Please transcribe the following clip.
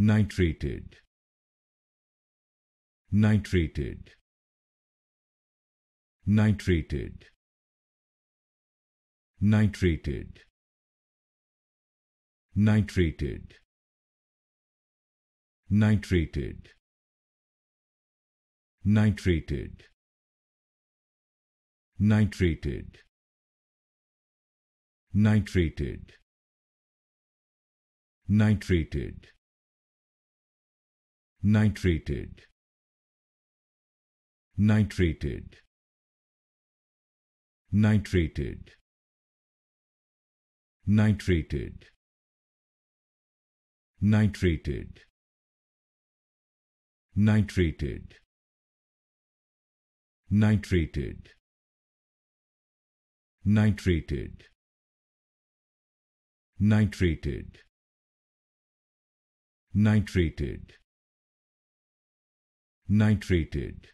nitrated nitrated nitrated nitrated nitrated nitrated nitrated nitrated nitrated nitrated nitrated nitrated nitrated nitrated nitrated nitrated nitrated nitrated nitrated nitrated nitrated